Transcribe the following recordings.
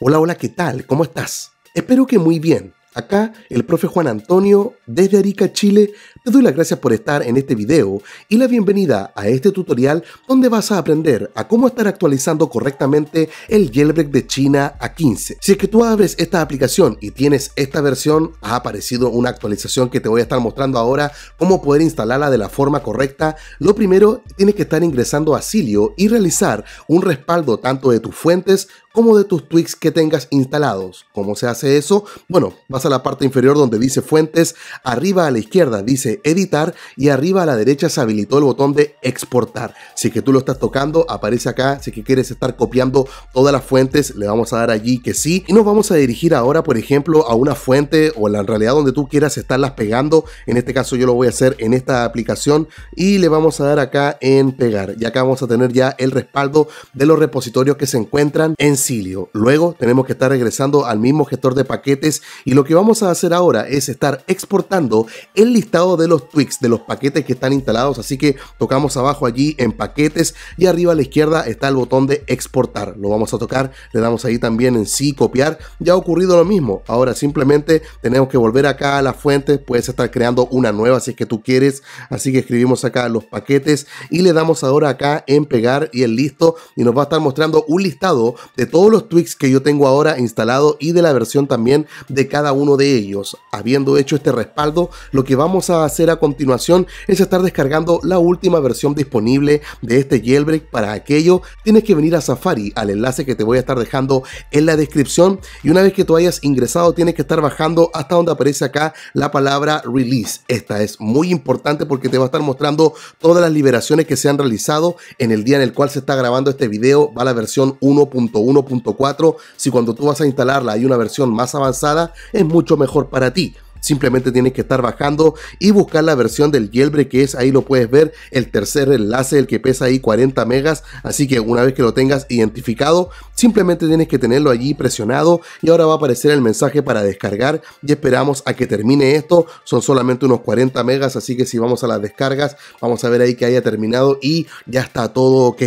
Hola, hola, ¿qué tal? ¿Cómo estás? Espero que muy bien. Acá el profe Juan Antonio desde Arica, Chile. Te doy las gracias por estar en este video y la bienvenida a este tutorial donde vas a aprender a cómo estar actualizando correctamente el jailbreak de China a 15. Si es que tú abres esta aplicación y tienes esta versión, ha aparecido una actualización que te voy a estar mostrando ahora cómo poder instalarla de la forma correcta. Lo primero, tienes que estar ingresando a Silio y realizar un respaldo tanto de tus fuentes como de tus tweaks que tengas instalados. ¿Cómo se hace eso? Bueno, vas a la parte inferior donde dice fuentes, arriba a la izquierda dice editar y arriba a la derecha se habilitó el botón de exportar. Si que tú lo estás tocando, aparece acá. Si que quieres estar copiando todas las fuentes, le vamos a dar allí que sí. Y nos vamos a dirigir ahora, por ejemplo, a una fuente o la realidad donde tú quieras estarlas pegando. En este caso yo lo voy a hacer en esta aplicación y le vamos a dar acá en pegar. Y acá vamos a tener ya el respaldo de los repositorios que se encuentran en Luego tenemos que estar regresando al mismo gestor de paquetes y lo que vamos a hacer ahora es estar exportando el listado de los tweaks de los paquetes que están instalados. Así que tocamos abajo allí en paquetes y arriba a la izquierda está el botón de exportar. Lo vamos a tocar, le damos ahí también en sí, copiar. Ya ha ocurrido lo mismo. Ahora simplemente tenemos que volver acá a la fuente. Puedes estar creando una nueva si es que tú quieres. Así que escribimos acá los paquetes y le damos ahora acá en pegar y en listo y nos va a estar mostrando un listado de todos los tweaks que yo tengo ahora instalado y de la versión también de cada uno de ellos. Habiendo hecho este respaldo, lo que vamos a hacer a continuación es estar descargando la última versión disponible de este jailbreak. Para aquello, tienes que venir a Safari, al enlace que te voy a estar dejando en la descripción. Y una vez que tú hayas ingresado, tienes que estar bajando hasta donde aparece acá la palabra release. Esta es muy importante porque te va a estar mostrando todas las liberaciones que se han realizado en el día en el cual se está grabando este video. Va la versión 1.1 si cuando tú vas a instalarla hay una versión más avanzada, es mucho mejor para ti. Simplemente tienes que estar bajando y buscar la versión del Yelbre que es ahí lo puedes ver el tercer enlace el que pesa ahí 40 megas así que una vez que lo tengas identificado simplemente tienes que tenerlo allí presionado y ahora va a aparecer el mensaje para descargar y esperamos a que termine esto son solamente unos 40 megas así que si vamos a las descargas vamos a ver ahí que haya terminado y ya está todo ok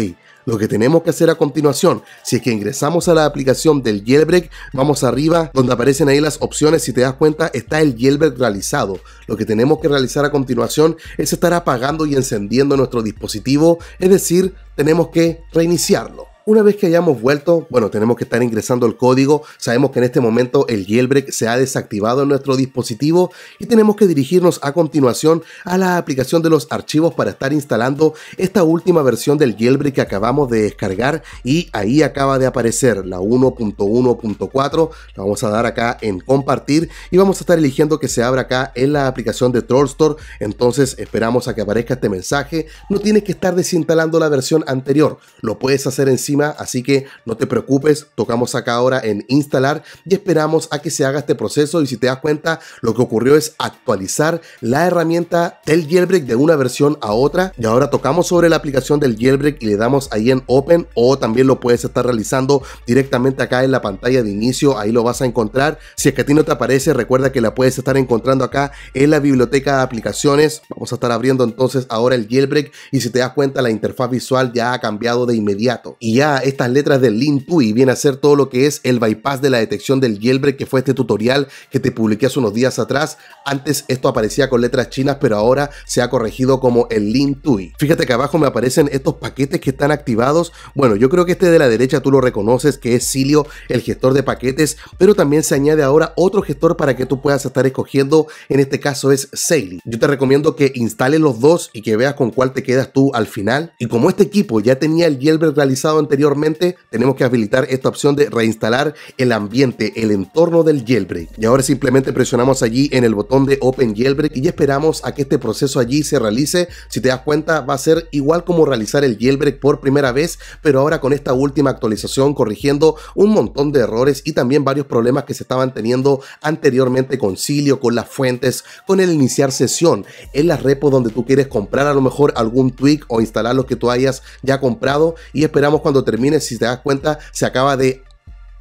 lo que tenemos que hacer a continuación, si es que ingresamos a la aplicación del jailbreak, vamos arriba donde aparecen ahí las opciones, si te das cuenta está el jailbreak realizado. Lo que tenemos que realizar a continuación es estar apagando y encendiendo nuestro dispositivo, es decir, tenemos que reiniciarlo. Una vez que hayamos vuelto, bueno, tenemos que estar ingresando el código. Sabemos que en este momento el jailbreak se ha desactivado en nuestro dispositivo y tenemos que dirigirnos a continuación a la aplicación de los archivos para estar instalando esta última versión del jailbreak que acabamos de descargar y ahí acaba de aparecer la 1.1.4. La vamos a dar acá en compartir y vamos a estar eligiendo que se abra acá en la aplicación de troll store Entonces esperamos a que aparezca este mensaje. No tienes que estar desinstalando la versión anterior. Lo puedes hacer en sí así que no te preocupes, tocamos acá ahora en instalar y esperamos a que se haga este proceso y si te das cuenta, lo que ocurrió es actualizar la herramienta del jailbreak de una versión a otra y ahora tocamos sobre la aplicación del jailbreak y le damos ahí en open o también lo puedes estar realizando directamente acá en la pantalla de inicio, ahí lo vas a encontrar. Si es que a ti no te aparece, recuerda que la puedes estar encontrando acá en la biblioteca de aplicaciones. Vamos a estar abriendo entonces ahora el jailbreak y si te das cuenta la interfaz visual ya ha cambiado de inmediato estas letras del LINTUI viene a ser todo lo que es el bypass de la detección del jailbreak, que fue este tutorial que te publiqué hace unos días atrás. Antes esto aparecía con letras chinas, pero ahora se ha corregido como el Tui. Fíjate que abajo me aparecen estos paquetes que están activados. Bueno, yo creo que este de la derecha tú lo reconoces, que es Silio, el gestor de paquetes, pero también se añade ahora otro gestor para que tú puedas estar escogiendo. En este caso es Sailing. Yo te recomiendo que instales los dos y que veas con cuál te quedas tú al final. Y como este equipo ya tenía el jailbreak realizado en anteriormente, tenemos que habilitar esta opción de reinstalar el ambiente, el entorno del jailbreak. Y ahora simplemente presionamos allí en el botón de Open Jailbreak y esperamos a que este proceso allí se realice. Si te das cuenta, va a ser igual como realizar el jailbreak por primera vez, pero ahora con esta última actualización corrigiendo un montón de errores y también varios problemas que se estaban teniendo anteriormente con Silio, con las fuentes, con el iniciar sesión, en la repos donde tú quieres comprar a lo mejor algún tweak o instalar lo que tú hayas ya comprado y esperamos cuando termines, si te das cuenta, se acaba de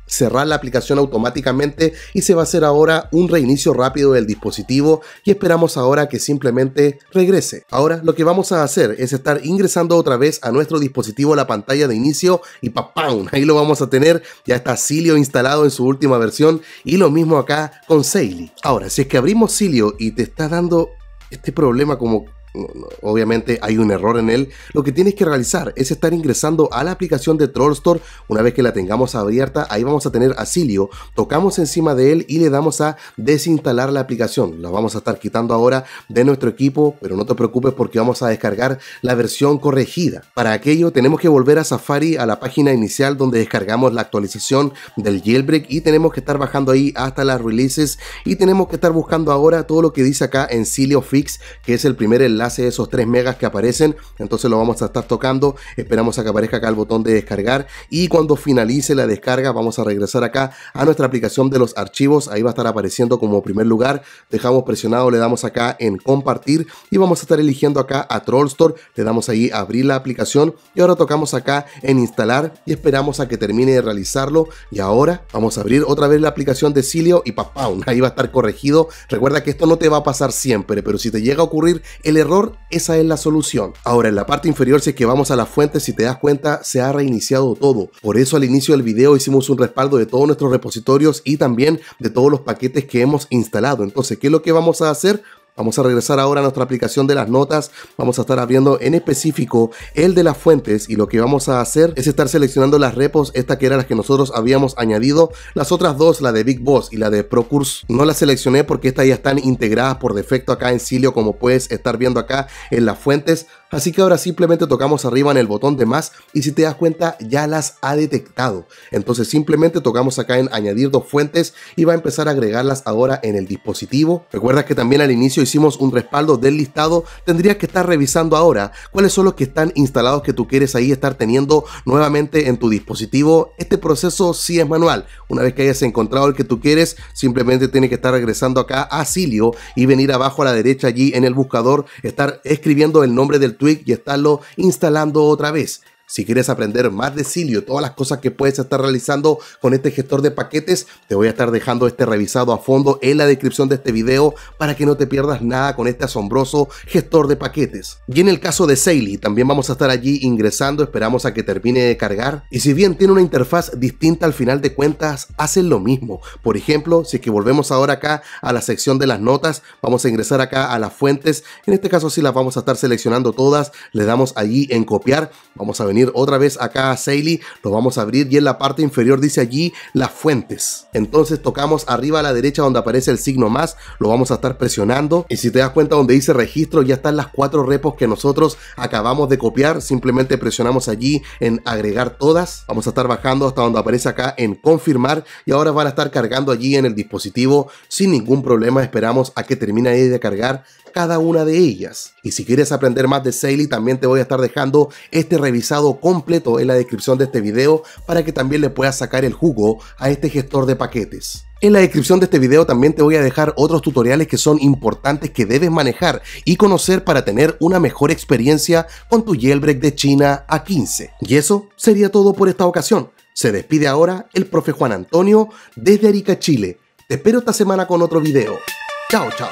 cerrar la aplicación automáticamente y se va a hacer ahora un reinicio rápido del dispositivo y esperamos ahora que simplemente regrese. Ahora lo que vamos a hacer es estar ingresando otra vez a nuestro dispositivo la pantalla de inicio y papá, Ahí lo vamos a tener, ya está silio instalado en su última versión y lo mismo acá con Seili. Ahora, si es que abrimos silio y te está dando este problema como obviamente hay un error en él, lo que tienes que realizar es estar ingresando a la aplicación de Trollstore. Una vez que la tengamos abierta, ahí vamos a tener asilio. Tocamos encima de él y le damos a desinstalar la aplicación. La vamos a estar quitando ahora de nuestro equipo, pero no te preocupes porque vamos a descargar la versión corregida. Para aquello tenemos que volver a Safari a la página inicial donde descargamos la actualización del jailbreak y tenemos que estar bajando ahí hasta las releases y tenemos que estar buscando ahora todo lo que dice acá en Silio Fix, que es el primer enlace hace esos 3 megas que aparecen. Entonces lo vamos a estar tocando. Esperamos a que aparezca acá el botón de descargar. Y cuando finalice la descarga, vamos a regresar acá a nuestra aplicación de los archivos. Ahí va a estar apareciendo como primer lugar. Dejamos presionado, le damos acá en compartir. Y vamos a estar eligiendo acá a Troll Store Le damos ahí abrir la aplicación. Y ahora tocamos acá en instalar. Y esperamos a que termine de realizarlo. Y ahora vamos a abrir otra vez la aplicación de Cilio. Y papá, ahí va a estar corregido. Recuerda que esto no te va a pasar siempre. Pero si te llega a ocurrir el error esa es la solución. Ahora, en la parte inferior, si es que vamos a la fuente, si te das cuenta, se ha reiniciado todo. Por eso al inicio del video hicimos un respaldo de todos nuestros repositorios y también de todos los paquetes que hemos instalado. Entonces, ¿qué es lo que vamos a hacer? Vamos a regresar ahora a nuestra aplicación de las notas. Vamos a estar abriendo en específico el de las fuentes y lo que vamos a hacer es estar seleccionando las repos, esta que era las que nosotros habíamos añadido. Las otras dos, la de Big Boss y la de ProCurs, no las seleccioné porque estas ya están integradas por defecto acá en Silio como puedes estar viendo acá en las fuentes. Así que ahora simplemente tocamos arriba en el botón de más y si te das cuenta ya las ha detectado. Entonces simplemente tocamos acá en añadir dos fuentes y va a empezar a agregarlas ahora en el dispositivo. Recuerda que también al inicio hicimos un respaldo del listado, tendrías que estar revisando ahora cuáles son los que están instalados que tú quieres ahí estar teniendo nuevamente en tu dispositivo. Este proceso sí es manual. Una vez que hayas encontrado el que tú quieres, simplemente tiene que estar regresando acá a Silio y venir abajo a la derecha allí en el buscador, estar escribiendo el nombre del y estarlo instalando otra vez. Si quieres aprender más de Cilio, todas las cosas que puedes estar realizando con este gestor de paquetes, te voy a estar dejando este revisado a fondo en la descripción de este video para que no te pierdas nada con este asombroso gestor de paquetes. Y en el caso de Sailly también vamos a estar allí ingresando, esperamos a que termine de cargar. Y si bien tiene una interfaz distinta al final de cuentas, hacen lo mismo. Por ejemplo, si es que volvemos ahora acá a la sección de las notas, vamos a ingresar acá a las fuentes. En este caso sí las vamos a estar seleccionando todas, le damos allí en copiar, vamos a venir otra vez acá a lo lo vamos a abrir y en la parte inferior dice allí las fuentes. Entonces tocamos arriba a la derecha donde aparece el signo más, lo vamos a estar presionando y si te das cuenta donde dice registro ya están las cuatro repos que nosotros acabamos de copiar, simplemente presionamos allí en agregar todas, vamos a estar bajando hasta donde aparece acá en confirmar y ahora van a estar cargando allí en el dispositivo sin ningún problema, esperamos a que termine de cargar cada una de ellas. Y si quieres aprender más de Seili, también te voy a estar dejando este revisado completo en la descripción de este video para que también le puedas sacar el jugo a este gestor de paquetes. En la descripción de este video también te voy a dejar otros tutoriales que son importantes que debes manejar y conocer para tener una mejor experiencia con tu jailbreak de China a 15. Y eso sería todo por esta ocasión. Se despide ahora el profe Juan Antonio desde Arica, Chile. Te espero esta semana con otro video. Chao, chao.